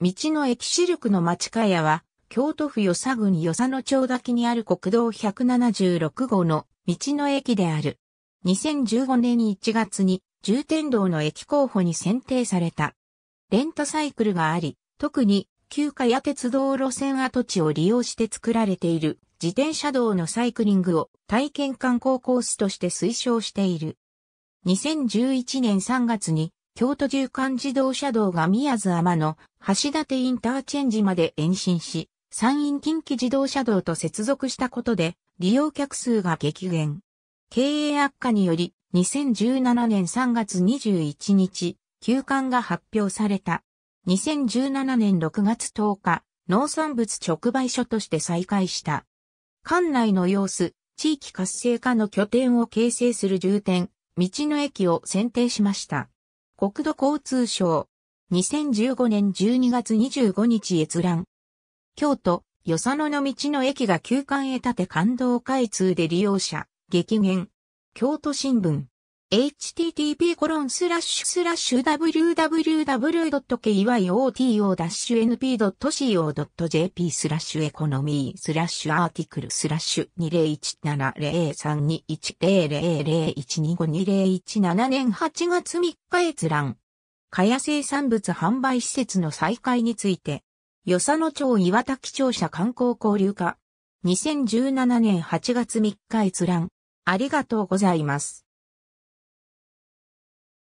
道の駅シルクの町かやは、京都府与佐郡与佐野町滝にある国道176号の道の駅である。2015年1月に重点道の駅候補に選定された。レンタサイクルがあり、特に旧暇や鉄道路線跡地を利用して作られている自転車道のサイクリングを体験観光コースとして推奨している。2011年3月に京都縦貫自動車道が宮津天の橋立インターチェンジまで延伸し、山陰近畿自動車道と接続したことで、利用客数が激減。経営悪化により、2017年3月21日、休館が発表された。2017年6月10日、農産物直売所として再開した。館内の様子、地域活性化の拠点を形成する重点、道の駅を選定しました。国土交通省。2015年12月25日閲覧。京都、与さ野の道の駅が休館へ立て感動開通で利用者、激減。京都新聞。http://www.kyoto-np.co.jp スラッシュエコノミースラッシュアーティクルスラッシュ201703210001252017年8月3日閲覧。かや生産物販売施設の再開について、与謝野町岩滝庁舎観光交流課。2017年8月3日閲覧。ありがとうございます。